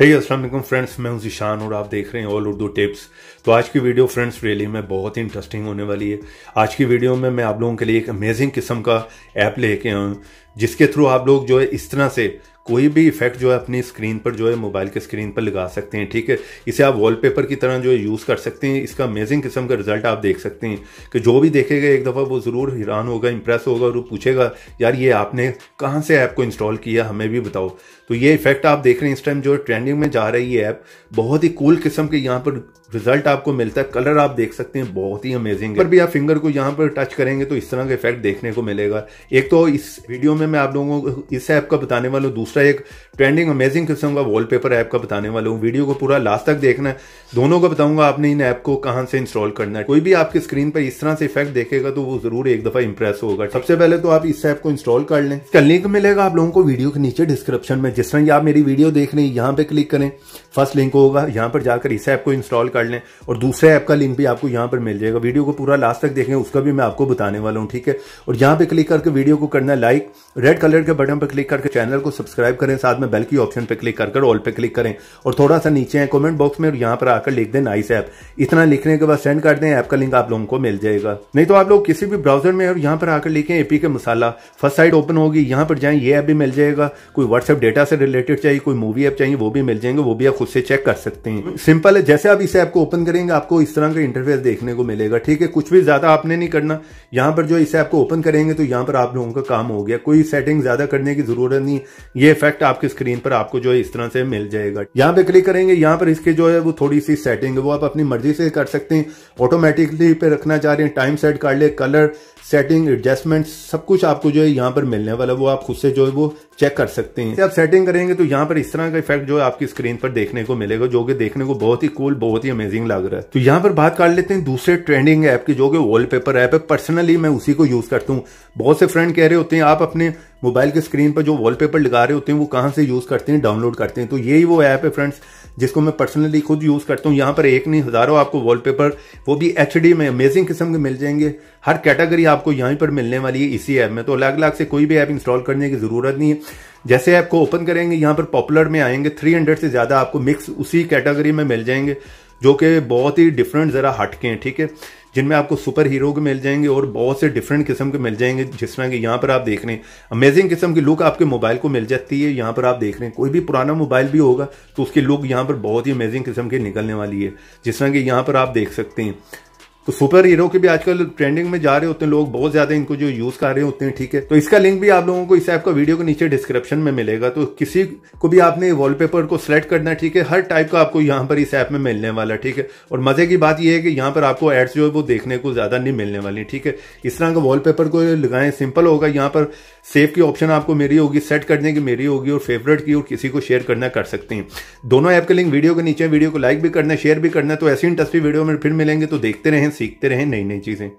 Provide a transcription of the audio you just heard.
है असलम फ्रेंड्स मैं जीशान और आप देख रहे हैं ऑल उर्दू टिप्स तो आज की वीडियो फ्रेंड्स रियली में बहुत ही इंटरेस्टिंग होने वाली है आज की वीडियो में मैं आप लोगों के लिए एक अमेजिंग किस्म का ऐप लेके आया हूँ जिसके थ्रू आप लोग जो है इस तरह से कोई भी इफेक्ट जो है अपनी स्क्रीन पर जो है मोबाइल के स्क्रीन पर लगा सकते हैं ठीक है इसे आप वॉलपेपर की तरह जो है यूज़ कर सकते हैं इसका अमेजिंग किस्म का रिजल्ट आप देख सकते हैं कि जो भी देखेगा एक दफ़ा वो ज़रूर हैरान होगा इंप्रेस होगा और वो पूछेगा यार ये आपने कहाँ से ऐप को इंस्टॉल किया हमें भी बताओ तो ये इफेक्ट आप देख रहे हैं इस टाइम जो ट्रेंडिंग में जा रही है ऐप बहुत ही कूल किस्म के यहाँ पर रिजल्ट आपको मिलता है कलर आप देख सकते हैं बहुत ही अमेजिंग पर भी आप फिंगर को यहाँ पर टच करेंगे तो इस तरह का इफेक्ट देखने को मिलेगा एक तो इस वीडियो में मैं आप लोगों को इस ऐप का बताने वाला दूसरा दूसरा एक ट्रेंडिंग अमेजिंग किस्म का वॉलपेपर ऐप का बताने वाला हूँ वीडियो को पूरा लास्ट तक देखना है दोनों को बताऊंगा आपने इन ऐप को कहाँ से इंस्टॉल करना है कोई भी आपकी स्क्रीन पर इस तरह से इफेक्ट देखेगा तो वो जरूर एक दफा इंप्रेस होगा सबसे पहले तो आप इस ऐप को इंस्टॉल कर लें इसका लिंक मिलेगा आप लोगों को वीडियो के नीचे डिस्क्रिप्शन में जिस तरह की आप मेरी वीडियो देख रहे हैं यहाँ पे क्लिक करें फर्स्ट लिंक होगा यहाँ पर जाकर इस ऐप को इंस्टॉल कर लें और दूसरे ऐप का लिंक भी आपको यहाँ पर मिल जाएगा वीडियो को पूरा लास्ट तक देखें उसका भी मैं आपको बताने वाला हूँ ठीक है और यहाँ पे क्लिक करके वीडियो को करना लाइक रेड कलर के बटन पर क्लिक करके चैनल को सब्सक्राइब सब्सक्राइब करें साथ में बेल की ऑप्शन पर क्लिक कर ऑल पर क्लिक करें और थोड़ा सा नीचे है कॉमेंट बॉक्स में और यहाँ पर आकर लिख दें नाइस ऐप इतना लिखने के बाद सेंड कर दें ऐप का लिंक आप लोगों को मिल जाएगा नहीं तो आप लोग किसी भी ब्राउजर में और यहाँ पर आकर लिखें एपी के मसाला फर्स्ट साइड ओपन होगी यहाँ पर जाएं ये ऐप भी मिल जाएगा कोई व्हाट्सएप डेटा से रिलेटेड चाहिए कोई मूवी ऐप चाहिए वो भी मिल जाएंगे वो भी आप खुद से चेक कर सकते हैं सिंपल है जैसे आप इस ऐप को ओपन करेंगे आपको इस तरह का इंटरफेस देखने को मिलेगा ठीक है कुछ भी ज्यादा आपने नहीं करना यहाँ पर जो इस ऐप को ओपन करेंगे तो यहाँ पर आप लोगों का काम हो गया कोई सेटिंग ज्यादा करने की जरूरत नहीं ये इफेक्ट आपकी स्क्रीन पर आपको जो है इस तरह से मिल जाएगा यहाँ पे क्लिक करेंगे यहाँ पर इसकी जो है वो थोड़ी सी सेटिंग है वो आप अपनी मर्जी से कर सकते हैं ऑटोमेटिकली पे रखना चाह रहे हैं टाइम सेट कर ले कलर सेटिंग एडजस्टमेंट सब कुछ आपको जो है यहाँ पर मिलने वाला वो आप खुद से जो है वो चेक कर सकते हैं आप सेटिंग करेंगे तो यहाँ पर इस तरह का इफेक्ट जो है आपकी स्क्रीन पर देखने को मिलेगा जो कि देखने को बहुत ही कूल बहुत ही अमेजिंग लग रहा है तो यहाँ पर बात कर लेते हैं दूसरे ट्रेंडिंग ऐप की जो कि वॉलपेपर ऐप है पर्सनली मैं उसी को यूज करता हूँ बहुत से फ्रेंड कह रहे होते हैं आप अपने मोबाइल के स्क्रीन पर जो वॉलपेपर लगा रहे होते हैं वो कहाँ से यूज करते हैं डाउनलोड करते हैं तो यही वो ऐप है फ्रेंड्स जिसको मैं पर्सनली खुद यूज़ करता हूँ यहाँ पर एक नहीं हज़ारों आपको वॉलपेपर वो भी एच में अमेजिंग किस्म के मिल जाएंगे हर कैटेगरी आपको यहीं पर मिलने वाली है इसी ऐप में तो अलग अलग से कोई भी ऐप इंस्टॉल करने की ज़रूरत नहीं है जैसे ऐप को ओपन करेंगे यहाँ पर पॉपुलर में आएंगे थ्री से ज़्यादा आपको मिक्स उसी कैटेगरी में मिल जाएंगे जो कि बहुत ही डिफरेंट ज़रा हटके हैं ठीक है जिनमें आपको सुपर हीरो के मिल जाएंगे और बहुत से डिफरेंट किस्म के मिल जाएंगे जिस तरह के यहाँ पर आप देख रहे हैं अमेजिंग किस्म की लुक आपके मोबाइल को मिल जाती है यहाँ पर आप देख रहे हैं कोई भी पुराना मोबाइल भी होगा तो उसकी लुक यहाँ पर बहुत ही अमेजिंग किस्म की निकलने वाली है जिस तरह की यहाँ पर आप देख सकते हैं तो सुपर हीरो के भी आजकल ट्रेंडिंग में जा रहे होते हैं लोग बहुत ज्यादा इनको जो यूज कर रहे होते हैं ठीक है तो इसका लिंक भी आप लोगों को इस ऐप का वीडियो के नीचे डिस्क्रिप्शन में मिलेगा तो किसी को भी आपने वॉलपेपर को सिलेक्ट करना है ठीक है हर टाइप का आपको यहाँ पर इस ऐप में मिलने वाला ठीक है और मजे की बात यह है कि यहाँ पर आपको एड्स जो है वो देखने को ज्यादा नहीं मिलने वाली ठीक है इस तरह का वॉलपेपर को लगाए सिंपल होगा यहाँ पर सेव की ऑप्शन आपको मेरी होगी सेट करने की मेरी होगी और फेवरेट की और किसी को शेयर करना कर सकते हैं दोनों ऐप के लिंक वीडियो के नीचे वीडियो को लाइक भी करना शेयर भी करना तो ऐसी इंटरेस्टिंग वीडियो में फिर मिलेंगे तो देखते रहें सीखते रहें नई नई चीज़ें